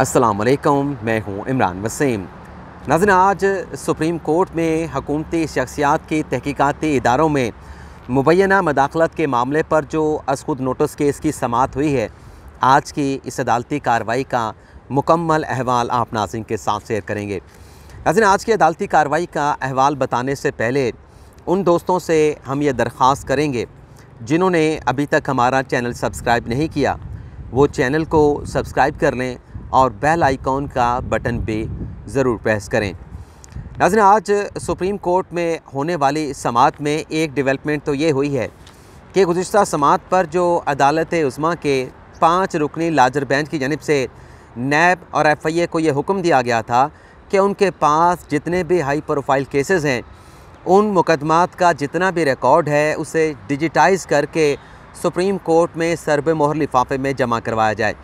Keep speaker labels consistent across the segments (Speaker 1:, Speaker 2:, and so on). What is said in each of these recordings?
Speaker 1: असलम मैं हूँ इमरान वसीम नाजन आज सुप्रीम कोर्ट में हकूमती शख्सियात के तहकीकती इदारों में मुबैना मदाखलत के मामले पर जो असखुद नोटिस केस की समात हुई है आज की इस अदालती कार्रवाई का मुकम्मल अहवाल आप नाजिन के साथ शेयर करेंगे नाजिन आज की अदालती कार्रवाई का अहवाल बताने से पहले उन दोस्तों से हम ये दरख्वास्त करेंगे जिन्होंने अभी तक हमारा चैनल सब्सक्राइब नहीं किया वो चैनल को सब्सक्राइब कर लें और बेल आइकॉन का बटन भी ज़रूर प्रेस करें नाजन आज सुप्रीम कोर्ट में होने वाली समात में एक डेवलपमेंट तो ये हुई है कि गुज्त समात पर जो अदालत उस्मा के पाँच रुकनी लाजर बेंच की जानब से नैब और एफ आई ए को यह हुक्म दिया गया था कि उनके पास जितने भी हाई प्रोफाइल केसेस हैं उन मुकदमात का जितना भी रिकॉर्ड है उसे डिजिटाइज़ करके सुप्रीम कोर्ट में सरब मोहर लिफाफे में जमा करवाया जाए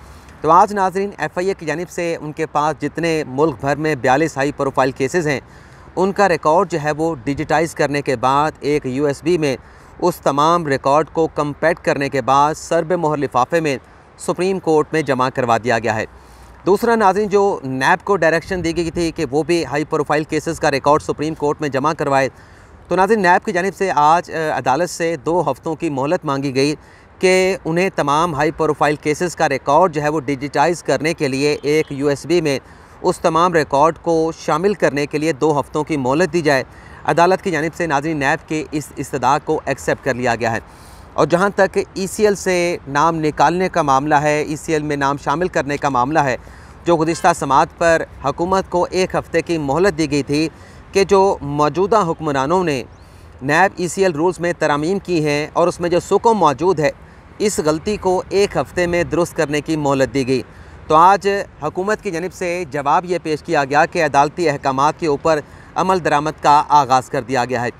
Speaker 1: तो आज नाजरीन एफ आई ए की जानब से उनके पास जितने मुल्क भर में बयालीस हाई प्रोफाइल केसेज़ हैं उनका रिकॉर्ड जो है वो डिजिटाइज़ करने के बाद एक यू एस बी में उस तमाम रिकॉर्ड को कंपैक्ट करने के बाद सरब मोहर लिफाफे में सुप्रीम कोर्ट में जमा करवा दिया गया है दूसरा नाजरीन जो नैब को डायरेक्शन दी गई थी कि वो भी हाई प्रोफाइल केसेस का रिकॉर्ड सुप्रीम कोर्ट में जमा करवाए तो नाजिन नैब की जानब से आज अदालत से दो हफ़्तों की मोहलत मांगी गई कि उन्हें तमाम हाई प्रोफाइल केसेस का रिकॉर्ड जो है वो डिजिटाइज करने के लिए एक यूएसबी में उस तमाम रिकॉर्ड को शामिल करने के लिए दो हफ़्तों की मोहलत दी जाए अदालत की जानब से नाजी नैब के इस इस्तदा को एक्सेप्ट कर लिया गया है और जहाँ तक ई e से नाम निकालने का मामला है ई e में नाम शामिल करने का मामला है जो गुज्त समात पर हकूमत को एक हफ़्ते की मोहलत दी गई थी कि जो मौजूदा हुक्मरानों ने नैब ई सी एल रूल्स में तरामीम की हैं और उसमें जो सुकम मौजूद है इस गलती को एक हफ़्ते में दुरुस्त करने की मोहलत दी गई तो आज हुकूमत की जानब से जवाब ये पेश किया गया कि अदालती अहकाम के ऊपर अमल दरामद का आगाज़ कर दिया गया है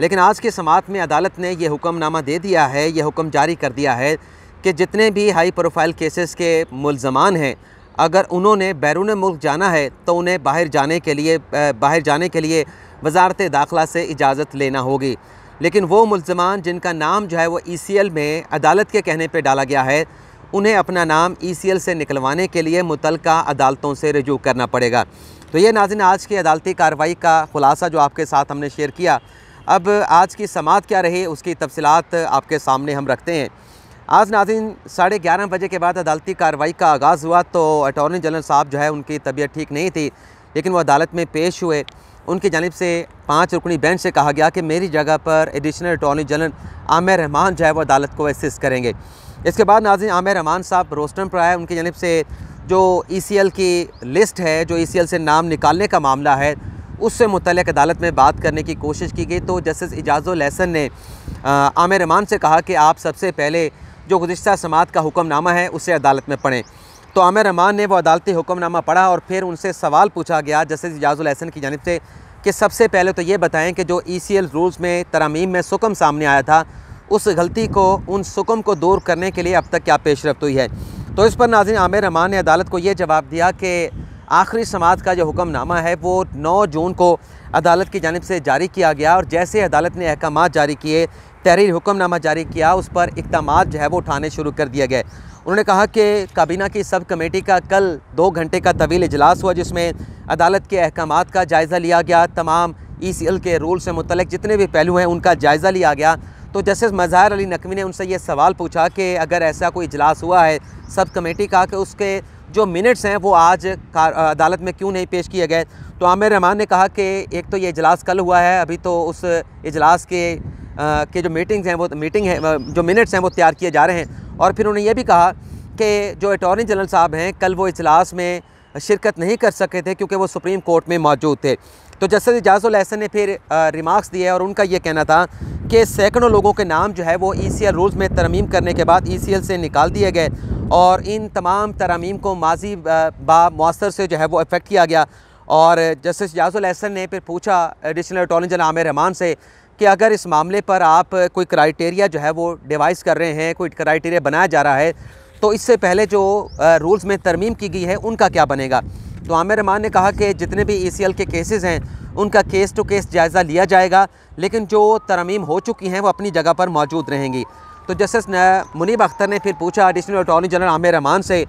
Speaker 1: लेकिन आज के समात में अदालत ने यह हुक्मनामा दे दिया है यह हुक्म जारी कर दिया है कि जितने भी हाई प्रोफाइल केसेस के मुलजमान हैं अगर उन्होंने बैरून मुल्क जाना है तो उन्हें बाहर जाने के लिए बाहर जाने के लिए वजारत दाखिला से इजाज़त लेना होगी लेकिन वो मुलजमान जिनका नाम जो है वो ई e में अदालत के कहने पर डाला गया है उन्हें अपना नाम ई e से निकलवाने के लिए मुतल अदालतों से रजू करना पड़ेगा तो ये नाजिन आज की अदालती कार्रवाई का ख़ुलासा जो आपके साथ हमने शेयर किया अब आज की समात क्या रही उसकी तफसलत आपके सामने हम रखते हैं आज नाजिन साढ़े ग्यारह बजे के बाद अदालती कार्रवाई का आगाज़ हुआ तो अटॉर्नी जनरल साहब जो है उनकी तबीयत ठीक नहीं थी लेकिन वो अदालत में पेश हुए उनकी जानब से पाँच रुकनी बेंच से कहा गया कि मेरी जगह पर additional attorney general Aamir Rahman जो है वो अदालत को एसिस करेंगे इसके बाद नाजिन आमिर रहमान साहब रोस्टन पर आए उनकी जानब से जो ई e की लिस्ट है जो ई e से नाम निकालने का मामला है उससे मुतलक अदालत में बात करने की कोशिश की गई तो जस्टिस इजाज़ुल लहसन ने आमिर रहमान से कहा कि आप सबसे पहले जो गुज्त समात का हुक्मनामा है उसे अदालत में पढ़ें तो आमिर रहमान ने वो अदालती हुक्मनामा पढ़ा और फिर उनसे सवाल पूछा गया जैसे इजाजुल एहसन की जानब से कि सबसे पहले तो ये बताएं कि जो ई सी एल रूल्स में तरामीम में सुकम सामने आया था उस गलती को उन सुकम को दूर करने के लिए अब तक क्या पेशरफ हुई है तो इस पर नाजिन आमिर रहमान ने अदालत को ये जवाब दिया कि आखिरी समाज का जो हुक्मनामा है वो नौ जून को अदालत की जानब से जारी किया गया और जैसे अदालत ने अहकाम जारी किए तहरीर हुक्मनामा जारी किया उस पर इकदाम जो है वो उठाने शुरू कर दिए गए उन्होंने कहा कि काबीना की सब कमेटी का कल दो घंटे का तवील इजलास हुआ जिसमें अदालत के अहकाम का जायज़ा लिया गया तमाम ई सी एल के रूल से मुतलक जितने भी पहलू हैं उनका जायज़ा लिया गया तो जस्टिस मज़ाहर अली नकवी ने उनसे ये सवाल पूछा कि अगर ऐसा कोई इजलास हुआ है सब कमेटी का कि उसके जो मिनट्स हैं वो आज अदालत में क्यों नहीं पेश किए गए तो आमिर रहमान ने कहा कि एक तो ये इजलास कल हुआ है अभी तो उस इजलास के के जो मीटिंग्स हैं वो मीटिंग है जो मिनट्स हैं वो तैयार किए जा रहे हैं और फिर उन्होंने ये भी कहा कि जो अटॉर्नी जनरल साहब हैं कल वो इजलास में शिरकत नहीं कर सके थे क्योंकि वो सुप्रीम कोर्ट में मौजूद थे तो जस्टिस एजाजुल अहसन ने फिर रिमार्क्स दिए और उनका ये कहना था कि सैकड़ों लोगों के नाम जो है वो ई सी एल रूल्स में तरमीम करने के बाद ई सी एल से निकाल दिए गए और इन तमाम तरामीम को माजी बासर से जो है वो अफेक्ट किया गया और जस्टिस एजाजुल अहसन ने फिर पूछा additional attorney general Aamir Rahman से कि अगर इस मामले पर आप कोई क्राइटेरिया जो है वो डिवाइस कर रहे हैं कोई क्राइटेरिया बनाया जा रहा है तो इससे पहले जो रूल्स में तरमीम की गई है उनका क्या बनेगा तो आमिर रहमान ने कहा कि जितने भी ई के केसेस हैं उनका केस टू केस जायज़ा लिया जाएगा लेकिन जो तरमीम हो चुकी हैं वो अपनी जगह पर मौजूद रहेंगी तो जस्टिस मुनीब अख्तर ने फिर पूछा additional attorney general Aamir Rahman से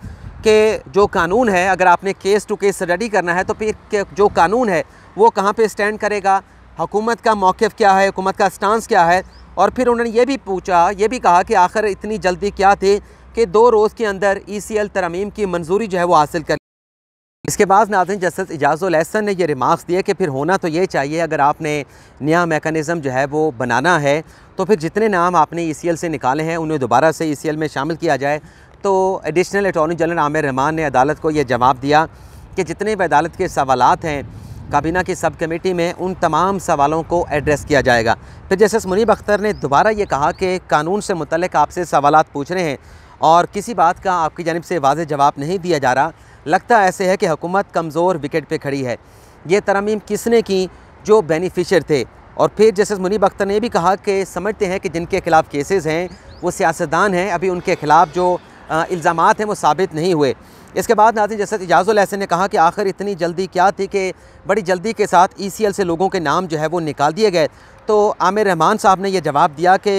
Speaker 1: कि जो कानून है अगर आपने केस टू केस स्टडी करना है तो फिर जो कानून है वो कहाँ पर स्टैंड करेगा हुकूमत का मौक़ क्या है हुकूमत का स्टांस क्या है और फिर उन्होंने ये भी पूछा ये भी कहा कि आखिर इतनी जल्दी क्या थी कि दो रोज़ के अंदर ई e सी एल तरमीम की मंजूरी जो है वो हासिल कर इसके बाद नाजन जस्टिस एजाज़ुल एहसन ने यह रिमार्क्स दिए कि फिर होना तो ये चाहिए अगर आपने नया मेकनिज़म जो है वो बनाना है तो फिर जितने नाम आपने ई सी एल से निकाले हैं उन्हें दोबारा से ई सी एल में शामिल किया जाए तो additional attorney general Aamir Rahman ने अदालत को यह जवाब दिया कि जितने भी अदालत के सवालत हैं काबीना की सब कमेटी में उन तमाम सवालों को एड्रेस किया जाएगा फिर जस्टिस मुनीब अख्तर ने दोबारा ये कहा कि कानून से मुतलक आपसे सवाल पूछ रहे हैं और किसी बात का आपकी जानब से वाज जवाब नहीं दिया जा रहा लगता ऐसे है कि हुकूमत कमज़ोर विकेट पर खड़ी है ये तरमीम किसने की जो बेनिफिशर थे और फिर जस्टिस मुनीब अख्तर ने भी कहा कि समझते हैं कि जिनके खिलाफ केसेस हैं वो सियासतदान हैं अभी उनके खिलाफ जो इल्ज़ाम हैं वो साबित नहीं हुए इसके बाद नाजिन जैसे एजाज़ुल अहसन ने कहा कि आखिर इतनी जल्दी क्या थी कि बड़ी जल्दी के साथ ई e से लोगों के नाम जो है वो निकाल दिए गए तो आमिर रहमान साहब ने यह जवाब दिया कि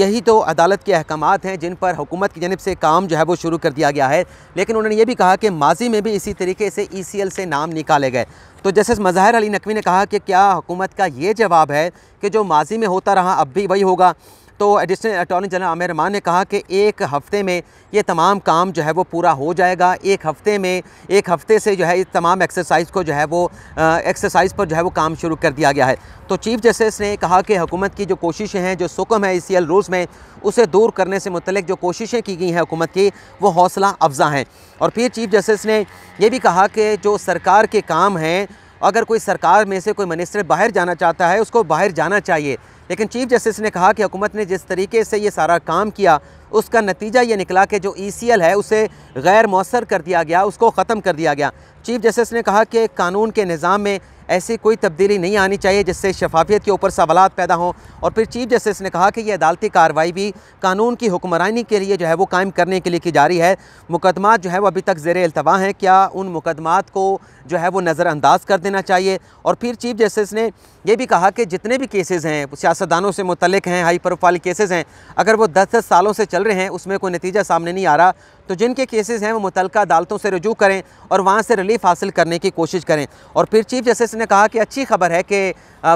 Speaker 1: यही तो अदालत के अहकाम हैं जिन पर हुकूमत की जानब से काम जो है वो शुरू कर दिया गया है लेकिन उन्होंने ये भी कहा कि माजी में भी इसी तरीके से ई e से नाम निकाले गए तो जस्टिस मज़ाहिर अली नकवी ने कहा कि क्या हुकूमत का ये जवाब है कि जो माजी में होता रहा अब भी वही होगा तो additional attorney general Aamir Rahman ने कहा कि एक हफ़्ते में ये तमाम काम जो है वो पूरा हो जाएगा एक हफ़्ते में एक हफ़्ते से जो है इस तमाम एक्सरसाइज को जो है वो एक्सरसाइज पर जो है वो काम शुरू कर दिया गया है तो चीफ जस्टिस ने कहा कि हुकूमत की जो कोशिशें हैं जो सुकम है ई सी रूल्स में उसे दूर करने से मुतलिक जो कोशिशें की गई हैं हुकूमत की वो हौसला अफजा हैं और फिर चीफ जस्टिस ने यह भी कहा कि जो सरकार के काम हैं अगर कोई सरकार में से कोई मिनिस्टर बाहर जाना चाहता है उसको बाहर जाना चाहिए लेकिन चीफ जस्टिस ने कहा कि हुकूमत ने जिस तरीके से ये सारा काम किया उसका नतीजा ये निकला कि जो ई e है उसे गैर मौसर कर दिया गया उसको ख़त्म कर दिया गया चीफ जस्टिस ने कहा कि कानून के निज़ाम में ऐसी कोई तब्दीली नहीं आनी चाहिए जिससे शफाफियत के ऊपर सवाल पैदा हों और फिर चीफ जस्टिस ने कहा कि यह अदालती कार्रवाई भी कानून की हुक्मरानी के लिए जो है वो कायम करने के लिए की जा रही है मुकदमा जो है वो अभी तक जेर अल्तवा हैं क्या उन मुकदमात को जो है वो नज़रअंदाज कर देना चाहिए और फिर चीफ जस्टिस ने ये भी कहा कि जितने भी केसेस हैं सियासतदानों से मुतलक हैं हाई प्रोफाइल केसेज़ केसेस हैं अगर वो दस दस सालों से चल रहे हैं उसमें कोई नतीजा सामने नहीं आ रहा तो जिनके केसेस हैं वो मुतल अदालतों से रजू करें और वहाँ से रिलीफ हासिल करने की कोशिश करें और फिर चीफ जस्टिस ने कहा कि अच्छी खबर है कि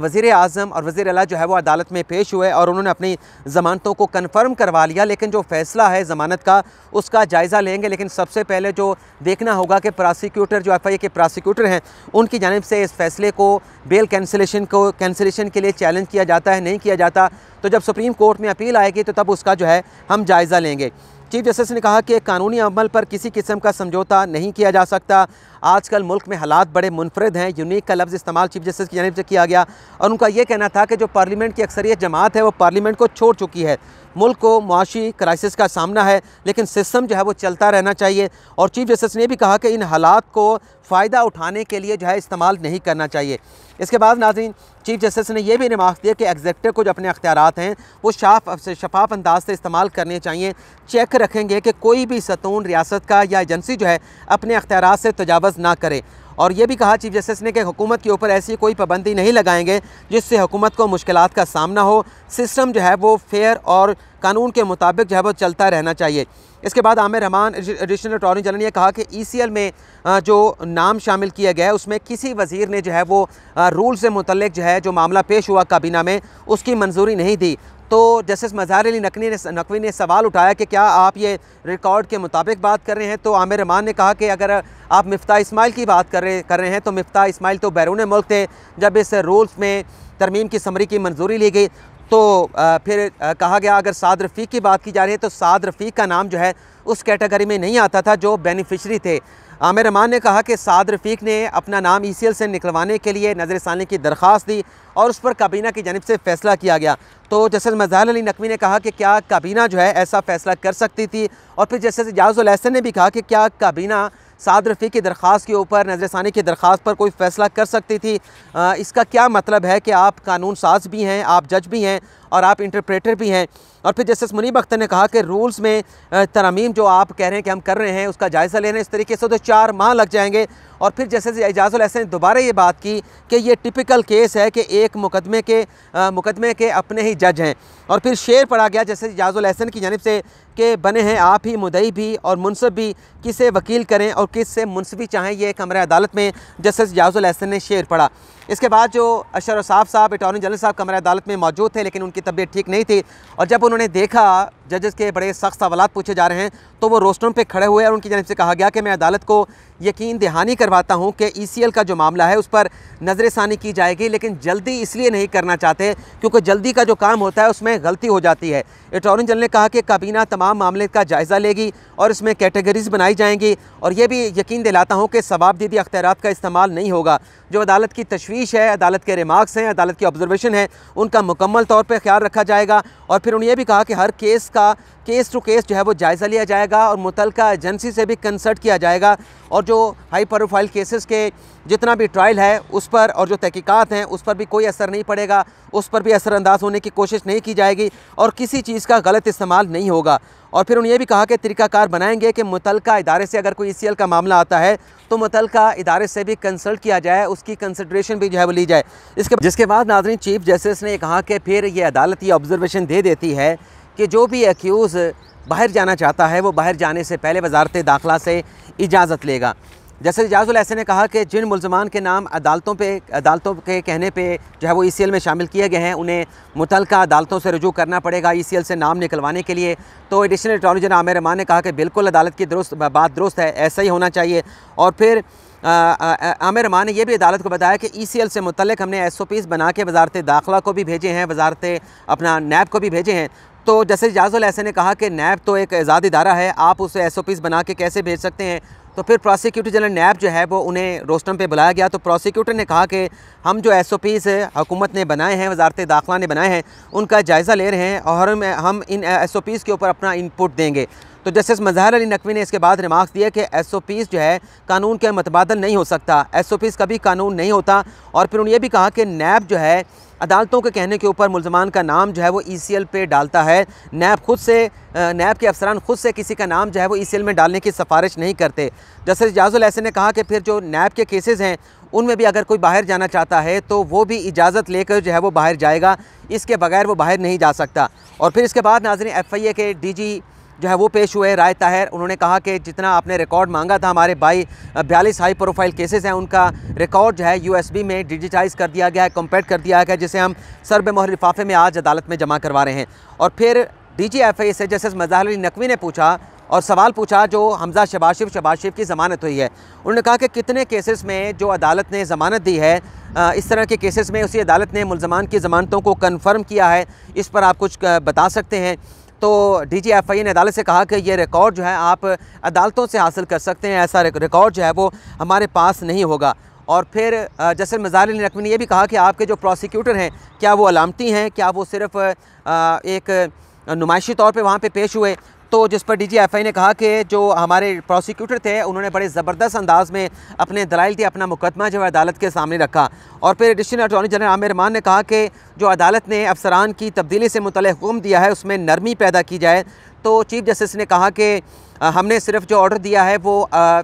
Speaker 1: वज़ी अजम और वज़ी अला जो है वो अदालत में पेश हुए और उन्होंने अपनी ज़मानतों को कन्फर्म करवा लिया लेकिन जो फ़ैसला है ज़मानत का उसका जायज़ा लेंगे लेकिन सबसे पहले जो देखना होगा कि प्रासिक्यूटर जो एफ आई ए के प्रासिक्यूटर हैं उनकी जानब से इस फैसले को बेल कैंसिलेशन को को कैंसिलेशन के लिए चैलेंज किया जाता है नहीं किया जाता तो जब सुप्रीम कोर्ट में अपील आएगी तो तब उसका जो है हम जायज़ा लेंगे चीफ जस्टिस ने कहा कि कानूनी अमल पर किसी किस्म का समझौता नहीं किया जा सकता आजकल मुल्क में हालात बड़े मुनफरद हैं यूनिक का लफ्ज़ इस्तेमाल चीफ जस्टिस की जानब से किया गया और उनका यह कहना था कि जो पार्लियामेंट की अक्सरियत जमात है वो पार्लियामेंट को छोड़ चुकी है मुल्क को मुआशी क्राइसिस का सामना है लेकिन सिस्टम जो है वो चलता रहना चाहिए और चीफ जस्टिस ने भी कहा कि इन हालात को फ़ायदा उठाने के लिए जो है इस्तेमाल नहीं करना चाहिए इसके बाद नाजीन चीफ जस्टिस ने यह भी रिमार्क दिया कि एग्जेक्टिव को जो अपने अख्तियार हैं वो शाफ शफाफ अंदाज से इस्तेमाल करने चाहिए चेक रखेंगे कि कोई भी सतून रियासत का या एजेंसी जो है अपने अख्तियार से तजावज़ ना करे और ये भी कहा चीफ जस्टिस ने कि हुकूमत के ऊपर ऐसी कोई पाबंदी नहीं लगाएंगे जिससे हुकूमत को मुश्किल का सामना हो सिस्टम जो है वो फेयर और कानून के मुताबिक जो है वो चलता रहना चाहिए इसके बाद Aamir Rahman additional attorney general ने कहा कि ई में जो नाम शामिल किया गया है उसमें किसी वजीर ने जो है वो रूल से मुतलिक जो है जो मामला पेश हुआ काबीना में उसकी मंजूरी नहीं दी तो जस्टिस मज़ार अली नकवी ने नकवी ने सवाल उठाया कि क्या आप ये रिकॉर्ड के मुताबिक बात कर रहे हैं तो आमिर रहमान ने कहा कि अगर आप मफ्ता इस्माइल की बात कर रहे कर रहे हैं तो मफ्ता इस्माइल तो बैरून मुल्क थे जब इस रूल्स में तरमीम की समरी की मंजूरी ली गई तो फिर कहा गया अगर साद रफ़ीक की बात की जा रही है तो साद रफ़ीक का नाम जो है उस कैटेगरी में नहीं आता था जो बेनिफिशरी थे आमिर रहमान ने कहा कि साद रफीक ने अपना नाम ई e से निकलवाने के लिए नजर की दरख्वास्त दी और उस पर काबीना की जानब से फ़ैसला किया गया तो जस्टिस मजहर अली नकवी ने कहा कि क्या काबीना जो है ऐसा फ़ैसला कर सकती थी और फिर जस्टिस एजाज़ ने भी कहा कि क्या काबीना साद रफ़ी की दरख्वास के ऊपर नजर सानी की दरख्वास पर कोई फ़ैसला कर सकती थी आ, इसका क्या मतलब है कि आप कानून साज भी हैं आप जज भी हैं और आप इंटरप्रेटर भी हैं और फिर जस्टिस मुनीब अख्तर ने कहा कि रूल्स में तरमीम जो आप कह रहे हैं कि हम कर रहे हैं उसका जायज़ा ले रहे हैं इस तरीके से तो चार माह लग जाएंगे और फिर जैसे जैसे एजाज़ुल ऐसे ने दोबारा ये बात की कि ये टिपिकल केस है कि एक मुकदमे के आ, मुकदमे के अपने ही जज हैं और फिर शेर पढ़ा गया जैसे एजाज़ुल ऐसन की जानब से कि बने हैं आप ही मुदई भी और मुनसब भी किसे वकील करें और किस से मुनसबी चाहें ये कमरे अदालत में जस्टिस एजाज़ुल ऐसन ने शेर पढ़ा इसके बाद जो अशर साहब साहब अटॉर्नी जनरल साहब कमरे अदालत में मौजूद थे लेकिन उनकी तबीयत ठीक नहीं थी और जब उन्होंने देखा जजेस के बड़े सख्त सवाल पूछे जा रहे हैं तो वो रोस्टरों पे खड़े हुए और उनकी जानब से कहा गया कि मैं अदालत को यकीन दहानी करवाता हूँ कि ई e का जो मामला है उस पर नज़रसानी की जाएगी लेकिन जल्दी इसलिए नहीं करना चाहते क्योंकि जल्दी का जो काम होता है उसमें गलती हो जाती है अटॉर्नी जनरल ने कहा कि काबीना तमाम मामले का जायज़ा लेगी और इसमें कैटेगरीज बनाई जाएंगी और ये भी यकीन दिलाता हूँ कि सवाब दीदी अख्तियार का इस्तेमाल नहीं होगा जो अदालत की तशवीश है अदालत के रिमार्क्स हैं अदालत की ऑब्जर्वेशन है उनका मुकम्मल तौर पर ख्याल रखा जाएगा और फिर उन्हें यह भी कहा कि हर केस का केस टू केस जो है वो जायज़ा लिया जाएगा और मुतल एजेंसी से भी कंसल्ट किया जाएगा और जो हाई प्रोफाइल केसेस के जितना भी ट्रायल है उस पर और जो तहकीक़ात हैं उस पर भी कोई असर नहीं पड़ेगा उस पर भी असरानंदाज होने की कोशिश नहीं की जाएगी और किसी चीज़ का गलत इस्तेमाल नहीं होगा और फिर उन्हें ये भी कहा कि तरीकाकार बनाएंगे कि मुतल इदारे से अगर कोई ई का मामला आता है तो मुतल इदारे से भी कंसल्ट किया जाए उसकी कंसिड्रेशन भी जो है वो ली जाए इसके जिसके बाद नाजरीन चीफ जस्टिस ने कहा कि फिर ये अदालत ये ऑब्जर्वेशन दे देती है कि जो भी एक्यूज़ बाहर जाना चाहता है वो बाहर जाने से पहले वजारत दाखिला से इजाज़त लेगा जैसे एजाज़ुलहसन ने कहा कि जिन मुलजमान के नाम अदालतों पे अदालतों के कहने पे जो है वो ई सी एल में शामिल किए गए हैं उन्हें मुतल अदालतों से रजू करना पड़ेगा ई सी एल से नाम निकलवाने के लिए तो additional attorney general Aamir Rahman ने कहा कि बिल्कुल अदालत की दुरुस्त बात दुरुस्त है ऐसा ही होना चाहिए और फिर आमिर रमान ने यह भी अदालत को बताया कि ई सी एल से मुतल हमने एस ओ पीज़ बना के वजारत दाखिला को भी भेजे हैं वजारत अपना नैब को भी भेजे हैं तो जैसे जाजुल ऐसे ने कहा कि नैब तो एक आज़ाद इदारा है आप उसे एस ओ पीज़ बना के कैसे भेज सकते हैं तो फिर प्रोसिक्यूटर जनरल नैब जो है वो उन्हें रोस्टम पे बुलाया गया तो प्रोसिक्यूटर ने कहा कि हम जो एस ओ पीज़ हुकूमत ने बनाए हैं वजारत दाखिला ने बनाए हैं उनका जायज़ा ले रहे हैं और हम इन एस ओ पीज़ के ऊपर अपना इनपुट देंगे तो जस्टिस मजहर अली नकवी ने इसके बाद रिमार्क्स दिए कि एस ओ पीज़ जो है कानून के मतबादल नहीं हो सकता एस ओ पीज़ कभी कानून नहीं होता और फिर उन्होंने ये भी कहा कि नैब जो है अदालतों के कहने के ऊपर मुलजमान का नाम जो है वो ई सी एल पे डालता है नैब खुद से नैब के अफसरान खुद से किसी का नाम जो है वो ई सी एल में डालने की सिफारिश नहीं करते जस्टिस जाजुल ऐसे ने कहा कि फिर जो नैब के केसेज़ हैं उनमें भी अगर कोई बाहर जाना चाहता है तो वो भी इजाज़त लेकर जो है वो बाहर जाएगा इसके बगैर वो बाहर नहीं जा सकता और फिर इसके बाद नाजन एफ आई ए के डी जी जो है वो पेश हुए राय ताहिर उन्होंने कहा कि जितना आपने रिकॉर्ड मांगा था हमारे भाई बयालीस हाई प्रोफाइल केसेस हैं उनका रिकॉर्ड जो है यूएसबी में डिजिटाइज कर दिया गया है कंपेक्ट कर दिया गया जिसे हम सरब मोहर लिफाफे में आज अदालत में जमा करवा रहे हैं और फिर डी जी एफ आई से जस्टिस मजहर अली नकवी ने पूछा और सवाल पूछा जो हमजा शबाशिफ शबाशिफ की ज़मानत हुई है उन्होंने कहा कि कितने केसेस में जो अदालत ने ज़मानत दी है इस तरह के केसेस में उसी अदालत ने मुलजमान की ज़मानतों को कन्फर्म किया है इस पर आप कुछ बता सकते हैं तो डीजीएफआई ने अदालत से कहा कि ये रिकॉर्ड जो है आप अदालतों से हासिल कर सकते हैं ऐसा रिकॉर्ड जो है वो हमारे पास नहीं होगा और फिर जसर मज़ार नकवी ने यह भी कहा कि आपके जो प्रोसिक्यूटर हैं क्या वो अलामती हैं क्या वो सिर्फ़ एक नुमाइशी तौर पे वहाँ पे पेश हुए तो जिस पर डीजीएफआई ने कहा कि जो हमारे प्रोसिक्यूटर थे उन्होंने बड़े ज़बरदस्त अंदाज में अपने दलाइल दिए अपना मुकदमा जो है अदालत के सामने रखा और फिर एडिशनल अटॉर्नी जनरल आमिर मान ने कहा कि जो अदालत ने अफसरान की तब्दीली से मुतल हुक्म दिया है उसमें नरमी पैदा की जाए तो चीफ जस्टिस ने कहा कि हमने सिर्फ जो ऑर्डर दिया है वो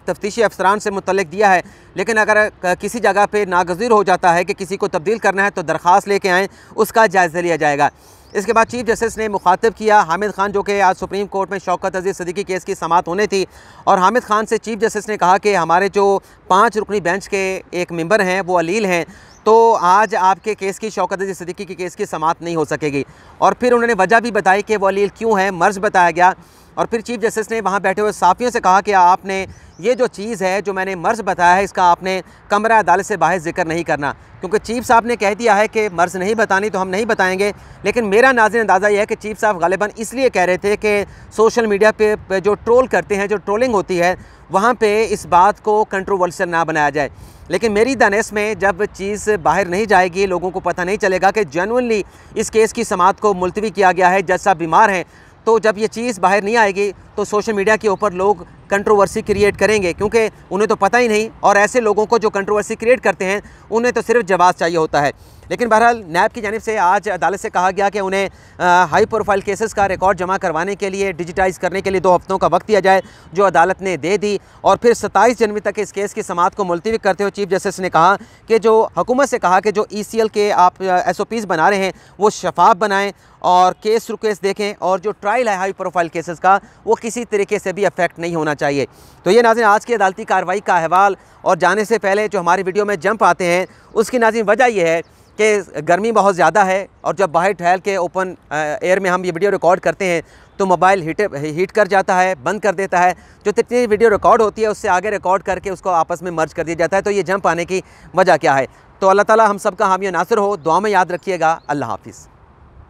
Speaker 1: तफ्तीशी अफसरान से मुतलक दिया है लेकिन अगर किसी जगह पर नागजीर हो जाता है कि किसी को तब्दील करना है तो दरख्वास्त लेके आएँ उसका जायज़ा लिया जाएगा इसके बाद चीफ जस्टिस ने मुखातब किया हामिद खान जो कि आज सुप्रीम कोर्ट में शौकत अजीज़ सदीकी केस की समात होने थी और हामिद खान से चीफ जस्टिस ने कहा कि हमारे जो पाँच रुकनी बेंच के एक मेंबर हैं वो अलील हैं तो आज आपके केस की शौकत अजीज़ सदीकी के केस की समात नहीं हो सकेगी और फिर उन्होंने वजह भी बताई कि वो अलील क्यों हैं मर्ज बताया गया और फिर चीफ जस्टिस ने वहाँ बैठे हुए साफियों से कहा कि आपने ये जो चीज़ है जो मैंने मर्ज़ बताया है इसका आपने कमरा अदालत से बाहर जिक्र नहीं करना क्योंकि चीफ साहब ने कह दिया है कि मर्ज़ नहीं बतानी तो हम नहीं बताएंगे लेकिन मेरा नाजिर अंदाज़ा यह है कि चीफ साहब गालिबा इसलिए कह रहे थे कि सोशल मीडिया पे जो ट्रोल करते हैं जो ट्रोलिंग होती है वहाँ पर इस बात को कंट्रोवर्सल ना बनाया जाए लेकिन मेरी दानस में जब चीज़ बाहर नहीं जाएगी लोगों को पता नहीं चलेगा कि जेनवनली इस केस की समात को मुलतवी किया गया है जज साहब बीमार हैं तो जब ये चीज़ बाहर नहीं आएगी तो सोशल मीडिया के ऊपर लोग कंट्रोवर्सी क्रिएट करेंगे क्योंकि उन्हें तो पता ही नहीं और ऐसे लोगों को जो कंट्रोवर्सी क्रिएट करते हैं उन्हें तो सिर्फ जवाब चाहिए होता है लेकिन बहरहाल नैब की जानब से आज अदालत से कहा गया कि उन्हें आ, हाई प्रोफाइल केसेस का रिकॉर्ड जमा करवाने के लिए डिजिटाइज करने के लिए दो हफ्तों का वक्त दिया जाए जो अदालत ने दे दी और फिर 27 जनवरी तक इस केस की समात को मुलतवी करते हुए चीफ जस्टिस ने कहा कि जो हुकूमत से कहा कि जो ई e के आप एस बना रहे हैं वो शफाफ बनाएँ और केस रुकेस देखें और जो ट्रायल है हाई प्रोफाइल केसेस का वो किसी तरीके से भी अफेक्ट नहीं होना चाहिए तो ये नाजिन आज की अदालती कार्रवाई का अहवाल और जाने से पहले जो हमारी वीडियो में जंप आते हैं उसकी नाजिन वजह यह है कि गर्मी बहुत ज़्यादा है और जब बाहर ठहल के ओपन एयर में हम ये वीडियो रिकॉर्ड करते हैं तो मोबाइल हीट हीट कर जाता है बंद कर देता है जो जितनी वीडियो रिकॉर्ड होती है उससे आगे रिकॉर्ड करके उसको आपस में मर्ज कर दिया जाता है तो ये जंप आने की वजह क्या है तो अल्लाह ताला हम सब का हामी नासिर हो दुआ में याद रखिएगा अल्लाह हाफिज़